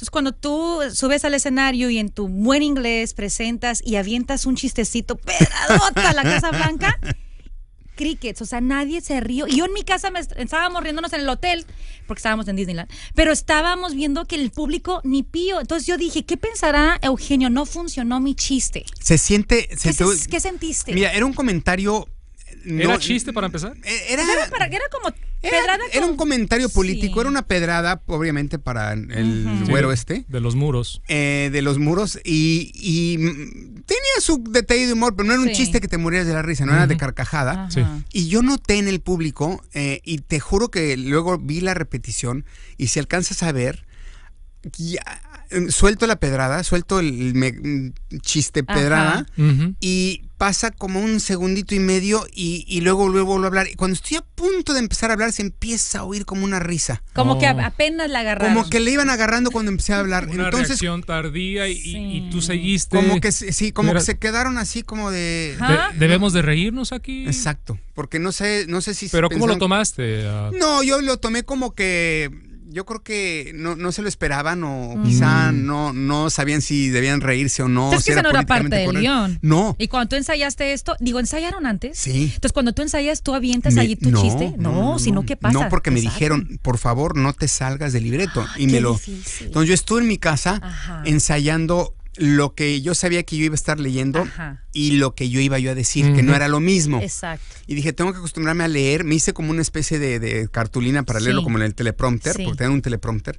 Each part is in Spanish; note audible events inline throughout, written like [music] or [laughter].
Entonces, cuando tú subes al escenario y en tu buen inglés presentas y avientas un chistecito pedadota a la Casa Blanca, crickets, o sea, nadie se rió. Y yo en mi casa estábamos riéndonos en el hotel, porque estábamos en Disneyland, pero estábamos viendo que el público ni pío. Entonces yo dije, ¿qué pensará Eugenio? No funcionó mi chiste. Se siente... ¿Qué, sentiste? Mira, era un comentario... Eh, no, ¿Era chiste para empezar? Eh, era, era como era, un comentario político, era una pedrada, obviamente, para el güero este. De los muros. Eh, de los muros. Y, tenía su detalle de humor, pero no era un chiste que te morías de la risa, no era de carcajada. Y yo noté en el público, eh, y te juro que luego vi la repetición, y si alcanzas a ver, ya, eh, suelto la pedrada, suelto el, mm, chiste pedrada, y pasa como un segundito y medio y, luego, luego vuelvo a hablar. Y cuando estoy a punto de empezar a hablar, se empieza a oír como una risa. Como que oh. apenas la agarraron. Como que le iban agarrando cuando empecé a hablar. Entonces, reacción tardía y, tú seguiste. Como que sí, como que se quedaron así como de, Debemos de reírnos aquí. Exacto, porque no sé, no sé si... Pero ¿cómo lo tomaste? Ah. No, yo lo tomé como que yo creo que no, no se lo esperaban o quizá no, no sabían si debían reírse o no. Es no era parte del guión. No. Y cuando tú ensayaste esto, digo, ¿ensayaron antes? Sí. Entonces, cuando tú ensayas, ¿tú avientas ahí allí tu chiste? No, no sino ¿qué pasa? No, porque me dijeron, por favor, no te salgas del libreto. y me lo... Difícil. Entonces, yo estuve en mi casa ensayando lo que yo sabía que yo iba a estar leyendo y lo que yo iba yo a decir, que no era lo mismo. Exacto. Y dije, tengo que acostumbrarme a leer. Me hice como una especie de, cartulina para leerlo como en el teleprompter, porque tengo un teleprompter.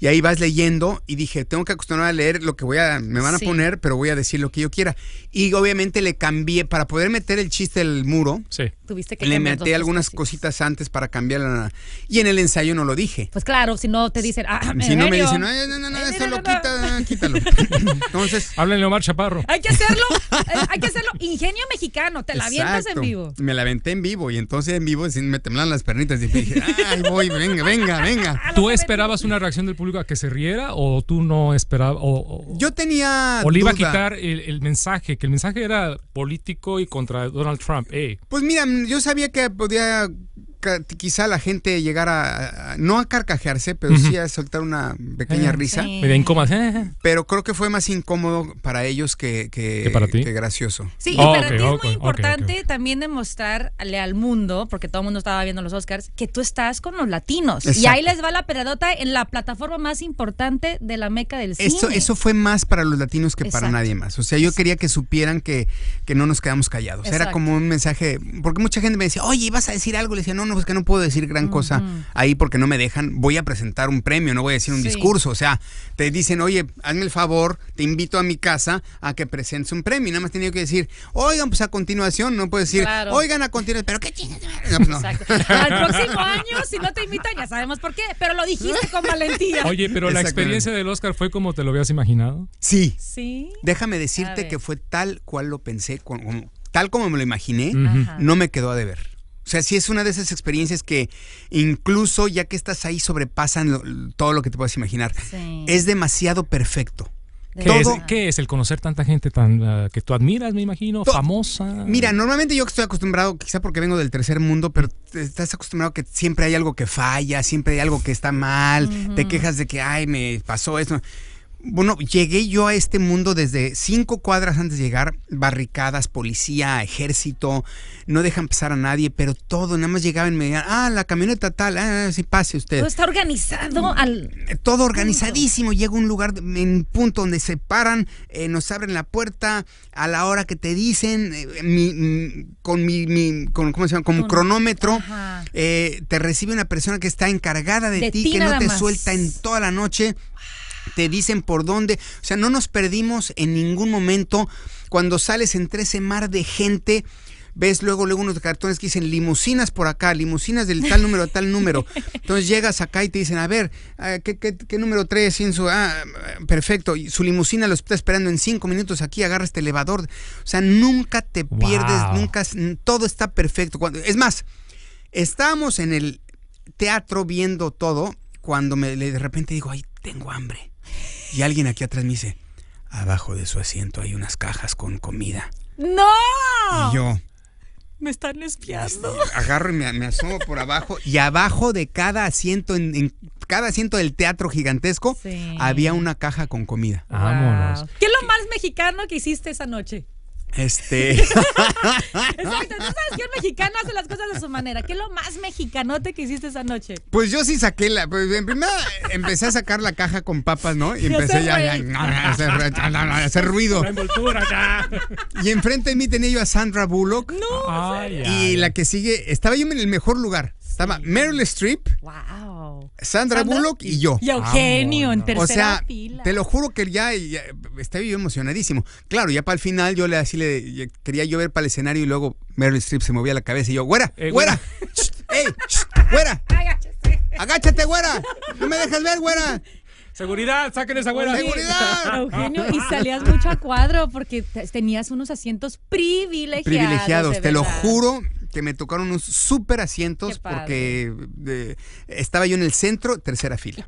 Y ahí vas leyendo y dije, tengo que acostumbrarme a leer lo que voy a, me van a poner, pero voy a decir lo que yo quiera. Y obviamente le cambié, para poder meter el chiste del muro, Tuviste le metí algunas cositas. antes para cambiarla. Y en el ensayo no lo dije. Pues claro, si no te dicen, ah, Si no me dicen, no, no, no, eh, no, esto lo quítalo. [laughs] Entonces. Háblenle Omar Chaparro. Hay que hacerlo, eh, [laughs] hay que hacerlo. Ingenio mexicano, te la avientas en vivo. Me la aventé en vivo y entonces en vivo me temblan las pernitas. Y dije, ay, voy, venga, venga, venga. [laughs] ¿Tú esperabas una reacción del público a que se riera o tú no esperabas? Yo tenía. O le iba a quitar el, mensaje, que el mensaje era político y contra Donald Trump. Eh? Pues mira, yo sabía que podía quizá la gente llegara, a, no a carcajearse, pero sí a soltar una pequeña ah, risa. Me Pero creo que fue más incómodo para ellos que, gracioso. Sí, ah, y para ti es muy importante también demostrarle al mundo, porque todo el mundo estaba viendo los Oscars, que tú estás con los latinos. Y ahí les va la peradota en la plataforma más importante de la meca del cine. Eso, fue más para los latinos que para nadie más. O sea, yo quería que supieran que, que no nos quedamos callados. Era como un mensaje, porque mucha gente me decía, oye, ibas a decir algo, le decía, no no, es que no puedo decir gran cosa ahí porque no me dejan, voy a presentar un premio, no voy a decir un discurso. O sea, te dicen, oye, hazme el favor, te invito a mi casa a que presentes un premio. Y nada más tenía que decir, oigan, pues a continuación, no puedo decir, oigan, a continuación, pero qué chingas. No, pues no. Exacto. Al próximo año, si no te invitan, ya sabemos por qué, pero lo dijiste con valentía. Oye, pero la experiencia del Oscar fue como te lo habías imaginado. Sí. Sí. Déjame decirte que fue tal cual lo pensé, tal como me lo imaginé, no me quedó a deber. O sea, sí es una de esas experiencias que incluso ya que estás ahí sobrepasan todo lo que te puedas imaginar. Es demasiado perfecto. ¿Qué, es, el conocer tanta gente tan ah, que tú admiras, me imagino, famosa? Mira, normalmente yo estoy acostumbrado, quizá porque vengo del tercer mundo, pero estás acostumbrado que siempre hay algo que falla, siempre hay algo que está mal, te quejas de que, ay, me pasó esto. Bueno, llegué yo a este mundo desde cinco cuadras antes de llegar, barricadas, policía, ejército, no dejan pasar a nadie, pero todo, nada más llegaba y me decían, ah, la camioneta tal, ah, sí pase usted. Todo está organizado al... Eh, todo organizadísimo, llega un lugar, en punto donde se paran, eh, nos abren la puerta a la hora que te dicen, eh, mm, con mi, con, ¿cómo se llama? Con, cronómetro, te recibe una persona que está encargada de, ti, que no te suelta en toda la noche te dicen por dónde. O sea, no nos perdimos en ningún momento. Cuando sales entre ese mar de gente, ves luego, luego unos cartones que dicen limusinas por acá, limusinas del tal número tal número. Entonces llegas acá y te dicen, a ver, eh, ¿qué, número traes? Su, ah, perfecto, y su limusina lo está esperando en cinco minutos aquí, agarra este elevador. O sea, nunca te pierdes, nunca, todo está perfecto. Cuando, es más, estábamos en el teatro viendo todo cuando me, de repente digo, ay, tengo hambre y alguien aquí atrás me dice, abajo de su asiento hay unas cajas con comida. ¡No! Y yo... Me están espiando. Este, agarro y me, asomo por abajo. Y abajo de cada asiento, en, cada asiento del teatro gigantesco, había una caja con comida. Vámonos. ¿Qué es lo más mexicano que hiciste esa noche? Este. [laughs] Exacto, [laughs] tú sabes que el mexicano hace las cosas de su manera. ¿Qué es lo más mexicanote que hiciste esa noche? Pues yo sí saqué la. Pues, en primera empecé a sacar la caja con papas, ¿no? Y empecé ya, a hacer ruido. Y enfrente de mí tenía yo a Sandra Bullock. No. y la que sigue, estaba yo en el mejor lugar. Estaba Meryl Streep, wow. Sandra, Bullock y, yo. Y Eugenio en tercera o sea, Te lo juro que ya, estaba estoy emocionadísimo. Claro, ya para el final yo le así le quería yo ver para el escenario y luego Meryl Streep se movía la cabeza y yo, güera, eh, güera, [laughs] ¡Ey! ¡Güera! Agáchate. ¡Agáchate, güera! ¡No me dejes ver, güera! Seguridad, saquen esa güera. Seguridad. Eugenio, y salías mucho a cuadro porque tenías unos asientos privilegiados. Privilegiados, te lo juro que me tocaron unos super asientos porque eh, estaba yo en el centro, tercera fila.